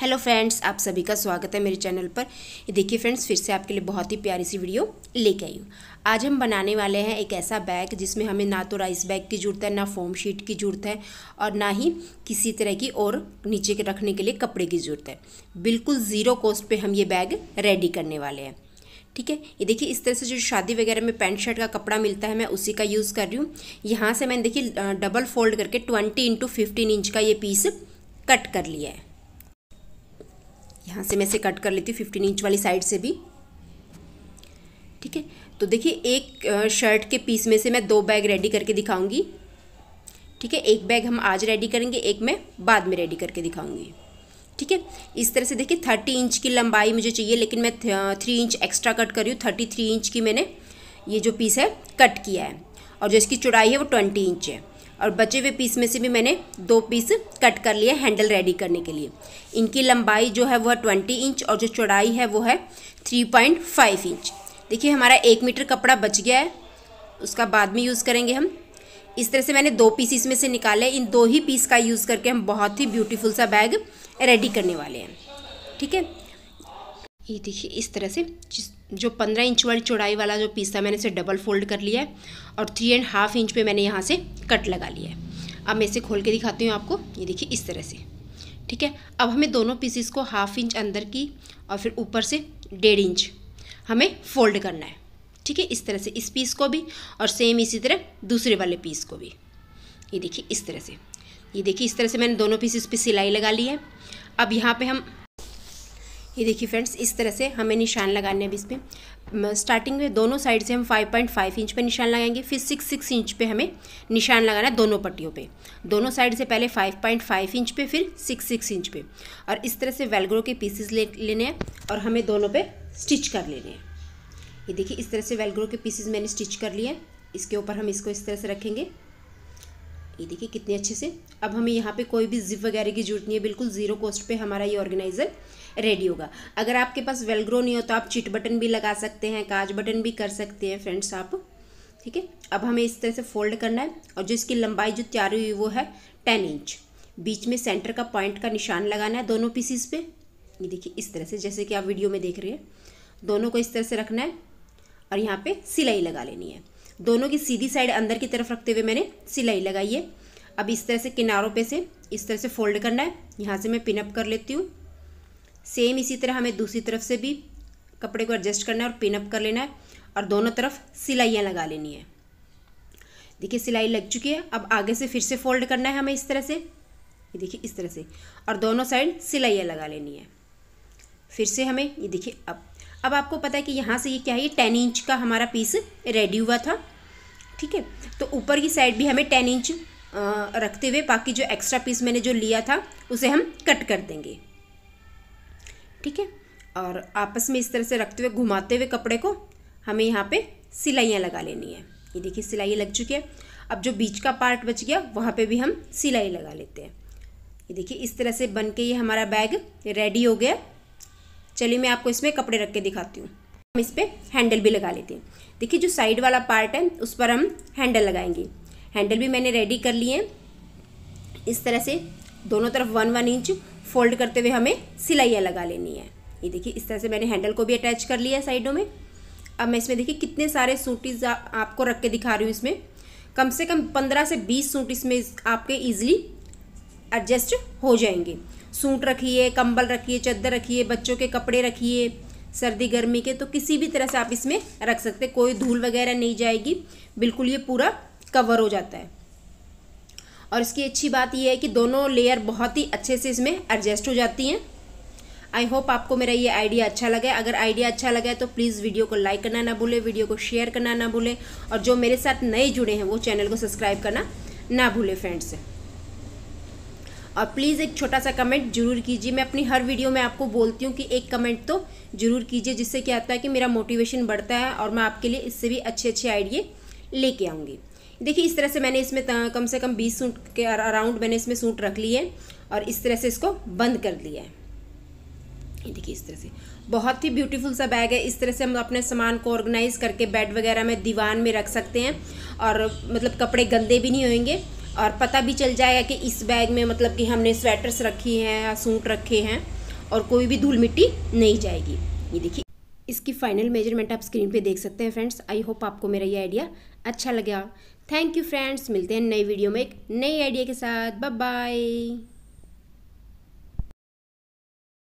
hello friends आप सभी का स्वागत है मेरे चैनल पर ये देखिए फ्रेंड्स फिर से आपके लिए बहुत ही प्यारी सी वीडियो लेके आई हूँ आज हम बनाने वाले हैं एक ऐसा बैग जिसमें हमें ना तो राइस बैग की ज़रूरत है ना फोम शीट की ज़रूरत है और ना ही किसी तरह की और नीचे के रखने के लिए कपड़े की ज़रूरत है बिल्कुल ज़ीरो कॉस्ट पर हम ये बैग रेडी करने वाले हैं ठीक है ये देखिए इस तरह से जो शादी वगैरह में पैंट शर्ट का कपड़ा मिलता है मैं उसी का यूज़ कर रही हूँ यहाँ से मैंने देखिए डबल फोल्ड करके ट्वेंटी इंटू फिफ्टीन इंच का ये पीस कट कर लिया है यहाँ से मैं इसे कट कर लेती हूँ फिफ्टीन इंच वाली साइड से भी ठीक है तो देखिए एक शर्ट के पीस में से मैं दो बैग रेडी करके दिखाऊंगी ठीक है एक बैग हम आज रेडी करेंगे एक मैं बाद में रेडी करके दिखाऊंगी ठीक है इस तरह से देखिए थर्टी इंच की लंबाई मुझे चाहिए लेकिन मैं थ्री इंच एक्स्ट्रा कट कर रही हूँ थर्टी थ्री इंच की मैंने ये जो पीस है कट किया है और जो इसकी चौड़ाई है वो ट्वेंटी इंच है और बचे हुए पीस में से भी मैंने दो पीस कट कर लिए हैंडल रेडी करने के लिए इनकी लंबाई जो है वह ट्वेंटी इंच और जो चौड़ाई है वो है थ्री पॉइंट फाइव इंच देखिए हमारा एक मीटर कपड़ा बच गया है उसका बाद में यूज़ करेंगे हम इस तरह से मैंने दो पीस इसमें से निकाले इन दो ही पीस का यूज़ करके हम बहुत ही ब्यूटीफुल सा बैग रेडी करने वाले हैं ठीक है ये देखिए इस तरह से जो पंद्रह इंच वाली चौड़ाई वाला जो पीस था मैंने इसे डबल फोल्ड कर लिया है और थ्री एंड हाफ इंच पे मैंने यहाँ से कट लगा लिया है अब मैं इसे खोल के दिखाती हूँ आपको ये देखिए इस तरह से ठीक है अब हमें दोनों पीसीस को हाफ इंच अंदर की और फिर ऊपर से डेढ़ इंच हमें फोल्ड करना है ठीक है इस तरह से इस पीस को भी और सेम इसी तरह दूसरे वाले पीस को भी ये देखिए इस तरह से ये देखिए इस तरह से मैंने दोनों पीसेस पे सिलाई लगा ली है अब यहाँ पे हम ये देखिए फ्रेंड्स इस तरह से हमें निशान लगाने हैं अभी इस पर स्टार्टिंग में दोनों साइड से हम 5.5 इंच पे निशान लगाएंगे फिर 6 6 इंच पे हमें निशान लगाना है दोनों पट्टियों पे दोनों साइड से पहले 5.5 इंच पे फिर 6 6 इंच पे और इस तरह से वेलग्रो के पीसेस ले लेने हैं और हमें दोनों पे स्टिच कर लेने हैं ये देखिए इस तरह से वेलग्रो के पीसेज मैंने स्टिच कर लिए इसके ऊपर हम इसको इस तरह से रखेंगे ये देखिए कितने अच्छे से अब हमें यहाँ पे कोई भी जिप वगैरह की जरूरत नहीं है बिल्कुल ज़ीरो कॉस्ट पे हमारा ये ऑर्गेनाइज़र रेडी होगा अगर आपके पास वेलग्रो नहीं हो तो आप चिट बटन भी लगा सकते हैं काज बटन भी कर सकते हैं फ्रेंड्स आप ठीक है अब हमें इस तरह से फोल्ड करना है और जो इसकी लंबाई जो तैयार हुई वो है टेन इंच बीच में सेंटर का पॉइंट का निशान लगाना है दोनों पीसीस पे ये देखिए इस तरह से जैसे कि आप वीडियो में देख रहे हैं दोनों को इस तरह से रखना है और यहाँ पे सिलाई लगा लेनी है दोनों की सीधी साइड अंदर की तरफ रखते हुए मैंने सिलाई लगाई है अब इस तरह से किनारों पे से इस तरह से फोल्ड करना है यहाँ से मैं पिनअप कर लेती हूँ सेम इसी तरह हमें दूसरी तरफ से भी कपड़े को एडजस्ट करना है और पिनअप कर लेना है और दोनों तरफ सिलाइयाँ लगा लेनी है देखिए सिलाई लग चुकी है अब आगे से फिर से फोल्ड करना है हमें इस तरह से ये देखिए इस तरह से और दोनों साइड सिलाइयाँ लगा लेनी है फिर से हमें ये देखिए अब अब आपको पता है कि यहाँ से ये क्या है ये टेन इंच का हमारा पीस रेडी हुआ था ठीक है तो ऊपर की साइड भी हमें टेन इंच रखते हुए बाकी जो एक्स्ट्रा पीस मैंने जो लिया था उसे हम कट कर देंगे ठीक है और आपस में इस तरह से रखते हुए घुमाते हुए कपड़े को हमें यहाँ पे सिलाइयाँ लगा लेनी है ये देखिए सिलाई लग चुकी है अब जो बीच का पार्ट बच गया वहाँ पे भी हम सिलाई लगा लेते हैं ये देखिए इस तरह से बन के ये हमारा बैग रेडी हो गया चलिए मैं आपको इसमें कपड़े रख के दिखाती हूँ हम इस पर हैंडल भी लगा लेते हैं देखिए जो साइड वाला पार्ट है उस पर हम हैंडल लगाएंगे हैंडल भी मैंने रेडी कर लिए हैं इस तरह से दोनों तरफ वन वन इंच फोल्ड करते हुए हमें सिलाइयाँ लगा लेनी है ये देखिए इस तरह से मैंने हैंडल को भी अटैच कर लिया है साइडों में अब मैं इसमें देखिए कितने सारे सूटीज आपको रख के दिखा रही हूँ इसमें कम से कम पंद्रह से बीस सूट इसमें आपके ईजिली एडजस्ट हो जाएंगे सूट रखिए कंबल रखिए चादर रखिए बच्चों के कपड़े रखिए सर्दी गर्मी के तो किसी भी तरह से आप इसमें रख सकते कोई धूल वगैरह नहीं जाएगी बिल्कुल ये पूरा कवर हो जाता है और इसकी अच्छी बात यह है कि दोनों लेयर बहुत ही अच्छे से इसमें एडजस्ट हो जाती हैं आई होप आपको मेरा ये आइडिया अच्छा लगा अगर आइडिया अच्छा लगा है तो प्लीज़ वीडियो को लाइक करना ना भूलें वीडियो को शेयर करना ना भूलें और जो मेरे साथ नए जुड़े हैं वो चैनल को सब्सक्राइब करना ना भूलें फ्रेंड्स और प्लीज़ एक छोटा सा कमेंट जरूर कीजिए मैं अपनी हर वीडियो में आपको बोलती हूँ कि एक कमेंट तो ज़रूर कीजिए जिससे क्या होता है कि मेरा मोटिवेशन बढ़ता है और मैं आपके लिए इससे भी अच्छे अच्छे आइडिए लेके आऊँगी देखिए इस तरह से मैंने इसमें कम से कम बीस सूट के अराउंड मैंने इसमें सूट रख लिए और इस तरह से इसको बंद कर दिया है देखिए इस तरह से बहुत ही ब्यूटीफुल सा बैग है इस तरह से हम अपने सामान को ऑर्गेनाइज़ करके बेड वगैरह में दीवान में रख सकते हैं और मतलब कपड़े गंदे भी नहीं होंगे और पता भी चल जाएगा कि इस बैग में मतलब कि हमने स्वेटर्स रखी हैं या सूट रखे हैं और कोई भी धूल मिट्टी नहीं जाएगी ये देखिए इसकी फाइनल मेजरमेंट आप स्क्रीन पे देख सकते हैं फ्रेंड्स आई होप आपको मेरा ये आइडिया अच्छा लगा थैंक यू फ्रेंड्स मिलते हैं नई वीडियो में एक नई आइडिया के साथ बाय बाय